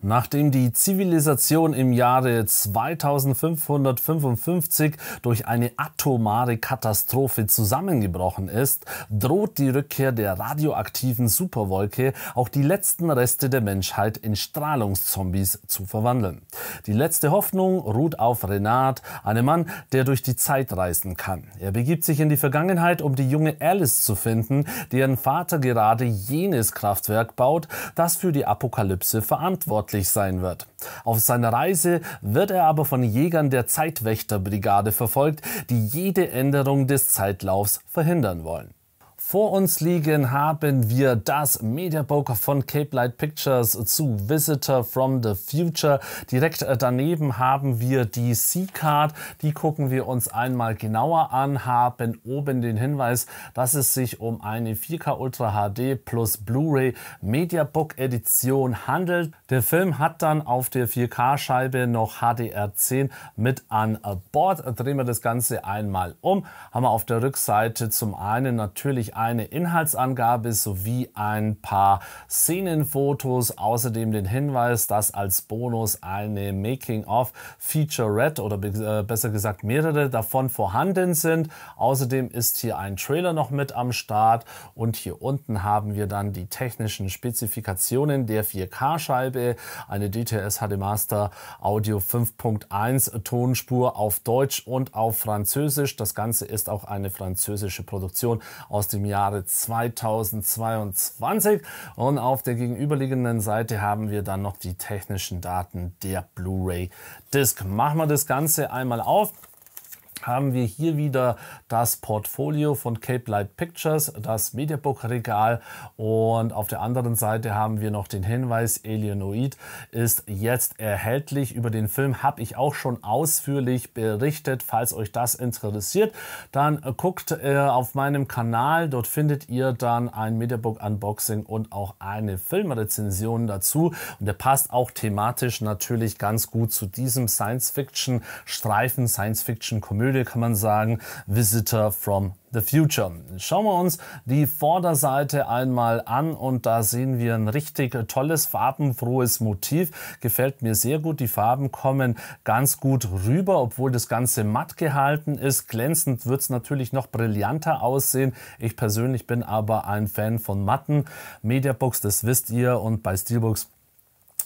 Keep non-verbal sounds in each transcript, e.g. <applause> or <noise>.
Nachdem die Zivilisation im Jahre 2555 durch eine atomare Katastrophe zusammengebrochen ist, droht die Rückkehr der radioaktiven Superwolke auch die letzten Reste der Menschheit in Strahlungszombies zu verwandeln. Die letzte Hoffnung ruht auf Renat, einem Mann, der durch die Zeit reisen kann. Er begibt sich in die Vergangenheit, um die junge Alice zu finden, deren Vater gerade jenes Kraftwerk baut, das für die Apokalypse verantwortlich verantwortlich sein wird. Auf seiner Reise wird er aber von Jägern der Zeitwächterbrigade verfolgt, die jede Änderung des Zeitlaufs verhindern wollen. Vor uns liegen haben wir das Mediabook von Cape Light Pictures zu Visitor from the Future. Direkt äh, daneben haben wir die C-Card. Die gucken wir uns einmal genauer an, haben oben den Hinweis, dass es sich um eine 4K Ultra HD plus Blu-ray Mediabook Edition handelt. Der Film hat dann auf der 4K-Scheibe noch HDR10 mit an Bord. Drehen wir das Ganze einmal um. Haben wir auf der Rückseite zum einen natürlich eine Inhaltsangabe sowie ein paar Szenenfotos, außerdem den Hinweis, dass als Bonus eine Making-of Featurette oder be äh, besser gesagt mehrere davon vorhanden sind. Außerdem ist hier ein Trailer noch mit am Start und hier unten haben wir dann die technischen Spezifikationen der 4K-Scheibe, eine DTS HD Master Audio 5.1 Tonspur auf Deutsch und auf Französisch. Das Ganze ist auch eine französische Produktion aus dem Jahre 2022. Und auf der gegenüberliegenden Seite haben wir dann noch die technischen Daten der Blu-ray Disc. Machen wir das Ganze einmal auf haben wir hier wieder das Portfolio von Cape Light Pictures, das Mediabook-Regal und auf der anderen Seite haben wir noch den Hinweis, Alienoid ist jetzt erhältlich. Über den Film habe ich auch schon ausführlich berichtet. Falls euch das interessiert, dann guckt äh, auf meinem Kanal. Dort findet ihr dann ein Mediabook-Unboxing und auch eine Filmrezension dazu. Und der passt auch thematisch natürlich ganz gut zu diesem Science-Fiction-Streifen, Science-Fiction-Komödie. Komödie kann man sagen, Visitor from the Future. Schauen wir uns die Vorderseite einmal an und da sehen wir ein richtig tolles, farbenfrohes Motiv. Gefällt mir sehr gut. Die Farben kommen ganz gut rüber, obwohl das Ganze matt gehalten ist. Glänzend wird es natürlich noch brillanter aussehen. Ich persönlich bin aber ein Fan von matten Mediabooks, das wisst ihr, und bei Steelbooks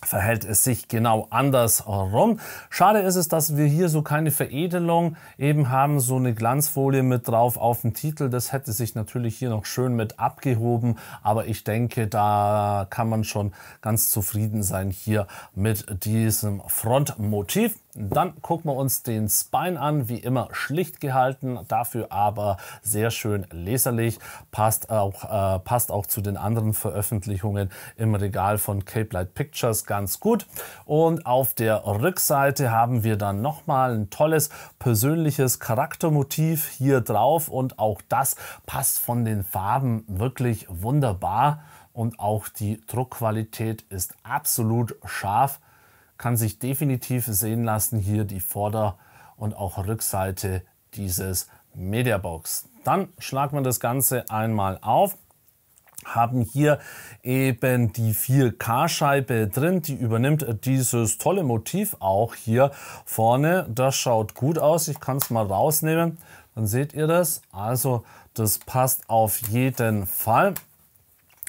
verhält es sich genau andersrum. Schade ist es, dass wir hier so keine Veredelung eben haben, so eine Glanzfolie mit drauf auf dem Titel. Das hätte sich natürlich hier noch schön mit abgehoben, aber ich denke, da kann man schon ganz zufrieden sein hier mit diesem Frontmotiv. Dann gucken wir uns den Spine an, wie immer schlicht gehalten, dafür aber sehr schön leserlich, passt auch, äh, passt auch zu den anderen Veröffentlichungen im Regal von Cape Light Pictures ganz gut. Und auf der Rückseite haben wir dann nochmal ein tolles persönliches Charaktermotiv hier drauf und auch das passt von den Farben wirklich wunderbar und auch die Druckqualität ist absolut scharf kann sich definitiv sehen lassen hier die Vorder- und auch Rückseite dieses Mediabox. Dann schlagen wir das Ganze einmal auf haben hier eben die 4K-Scheibe drin, die übernimmt dieses tolle Motiv auch hier vorne. Das schaut gut aus, ich kann es mal rausnehmen, dann seht ihr das. Also das passt auf jeden Fall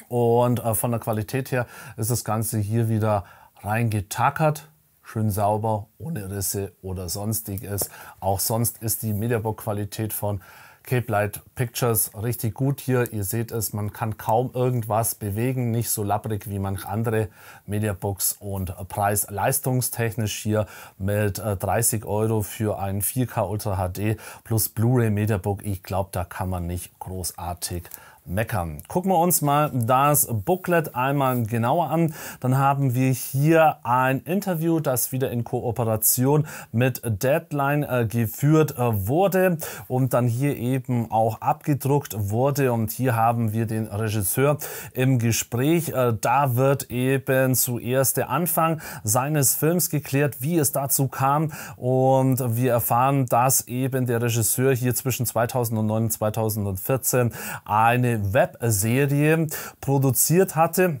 und äh, von der Qualität her ist das Ganze hier wieder reingetackert. Schön sauber, ohne Risse oder sonstiges. Auch sonst ist die Mediabook-Qualität von Cape Light Pictures richtig gut hier. Ihr seht es, man kann kaum irgendwas bewegen, nicht so labbrig wie manch andere Mediabooks und preis-leistungstechnisch hier mit 30 äh, Euro für ein 4K Ultra HD plus Blu-ray Mediabook. Ich glaube, da kann man nicht großartig meckern. Gucken wir uns mal das Booklet einmal genauer an. Dann haben wir hier ein Interview, das wieder in Kooperation mit Deadline äh, geführt äh, wurde und dann hier eben eben auch abgedruckt wurde. Und hier haben wir den Regisseur im Gespräch. Äh, da wird eben zuerst der Anfang seines Films geklärt, wie es dazu kam. Und wir erfahren, dass eben der Regisseur hier zwischen 2009 und 2014 eine Webserie produziert hatte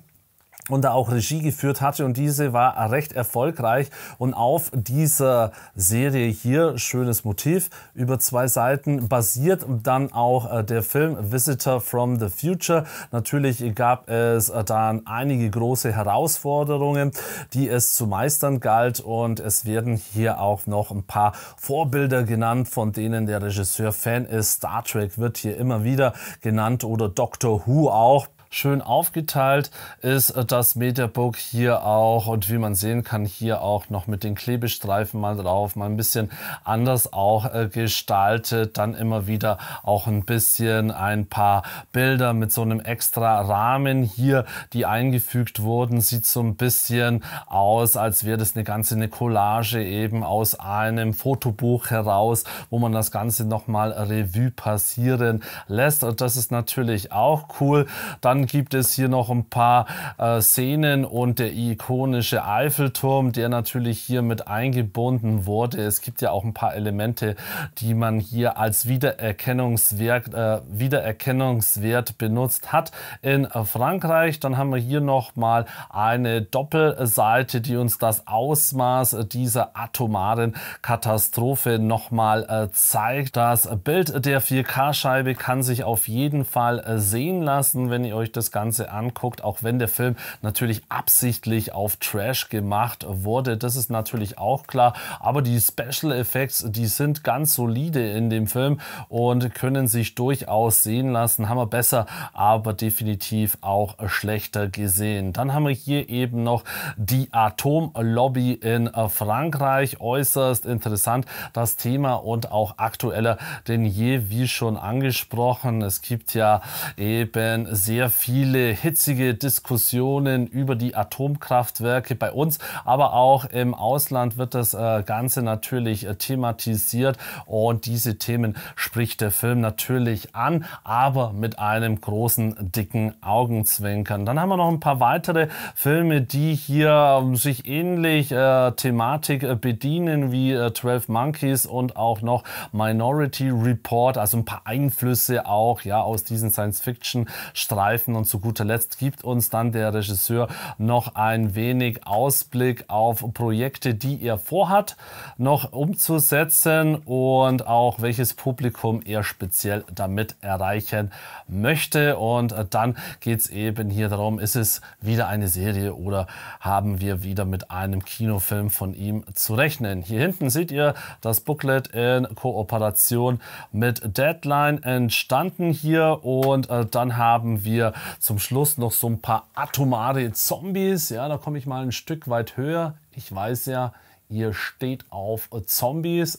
und da auch Regie geführt hatte und diese war recht erfolgreich und auf dieser Serie hier schönes Motiv über zwei Seiten basiert dann auch äh, der Film Visitor from the Future. Natürlich gab es äh, dann einige große Herausforderungen, die es zu meistern galt und es werden hier auch noch ein paar Vorbilder genannt, von denen der Regisseur Fan ist. Star Trek wird hier immer wieder genannt oder Doctor Who auch schön aufgeteilt ist äh, das Mediabook hier auch und wie man sehen kann, hier auch noch mit den Klebestreifen mal drauf, mal ein bisschen anders auch äh, gestaltet, dann immer wieder auch ein bisschen ein paar Bilder mit so einem extra Rahmen hier, die eingefügt wurden, sieht so ein bisschen aus, als wäre das eine ganze eine Collage eben aus einem Fotobuch heraus, wo man das Ganze nochmal Revue passieren lässt. Und das ist natürlich auch cool. Dann gibt es hier noch ein paar äh, Szenen und der ikonische Eiffelturm, der natürlich hier mit eingebunden wurde. Es gibt ja auch ein paar Elemente, die man hier als Wiedererkennungswert, äh, Wiedererkennungswert benutzt hat in Frankreich. Dann haben wir hier noch mal eine Doppelseite, die uns das Ausmaß dieser atomaren Katastrophe nochmal äh, zeigt. Das Bild der 4K-Scheibe kann sich auf jeden Fall äh, sehen lassen, wenn ihr euch das Ganze anguckt, auch wenn der Film natürlich absichtlich auf Trash gemacht wurde, das ist natürlich auch klar. Aber die Special Effects, die sind ganz solide in dem Film und können sich durchaus sehen lassen. Haben wir besser, aber definitiv auch schlechter gesehen. Dann haben wir hier eben noch die Atomlobby in äh, Frankreich. Äußerst interessant das Thema und auch aktueller denn je, wie schon angesprochen. Es gibt ja eben sehr viele hitzige Diskussionen über die Atomkraftwerke bei uns, aber auch im Ausland wird das äh, Ganze natürlich äh, thematisiert und diese Themen spricht der Film natürlich an, aber mit einem großen, dicken Augenzwinkern. Dann haben wir noch ein paar weitere Filme, die hier ähm, sich ähnlich äh, Thematik äh, bedienen wie äh, 12 Monkeys und auch noch Minority Report, also ein paar Einflüsse auch ja aus diesen Science-Fiction-Streifen helfen. Und zu guter Letzt gibt uns dann der Regisseur noch ein wenig Ausblick auf Projekte, die er vorhat, noch umzusetzen und auch welches Publikum er speziell damit erreichen möchte. Und dann geht es eben hier darum, ist es wieder eine Serie oder haben wir wieder mit einem Kinofilm von ihm zu rechnen. Hier hinten seht ihr das Booklet in Kooperation mit Deadline entstanden hier und äh, dann haben wir zum Schluss noch so ein paar atomare Zombies. Ja, da komme ich mal ein Stück weit höher. Ich weiß ja, ihr steht auf Zombies.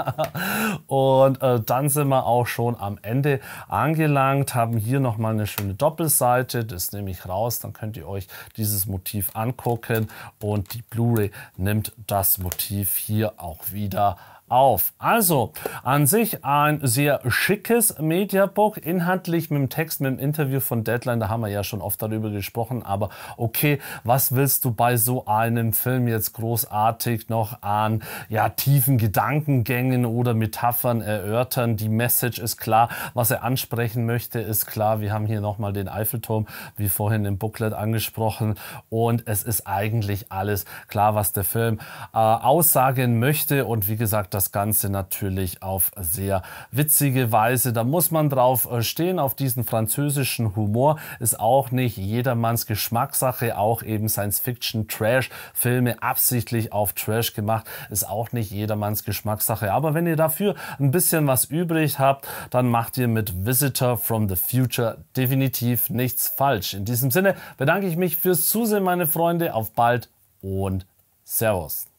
<laughs> und äh, dann sind wir auch schon am Ende angelangt, haben hier nochmal eine schöne Doppelseite. Das nehme ich raus, dann könnt ihr euch dieses Motiv angucken. Und die Blu-ray nimmt das Motiv hier auch wieder an auf. Also an sich ein sehr schickes Mediabook, inhaltlich mit dem Text, mit dem Interview von Deadline, da haben wir ja schon oft darüber gesprochen, aber okay, was willst du bei so einem Film jetzt großartig noch an ja, tiefen Gedankengängen oder Metaphern erörtern? Die Message ist klar, was er ansprechen möchte, ist klar. Wir haben hier nochmal den Eiffelturm, wie vorhin im Booklet angesprochen und es ist eigentlich alles klar, was der Film äh, aussagen möchte und wie gesagt, das Ganze natürlich auf sehr witzige Weise. Da muss man drauf äh, stehen, auf diesen französischen Humor. Ist auch nicht jedermanns Geschmackssache, auch eben Science-Fiction-Trash-Filme absichtlich auf Trash gemacht, ist auch nicht jedermanns Geschmackssache. Aber wenn ihr dafür ein bisschen was übrig habt, dann macht ihr mit Visitor from the Future definitiv nichts falsch. In diesem Sinne bedanke ich mich fürs Zusehen, meine Freunde. Auf bald und Servus.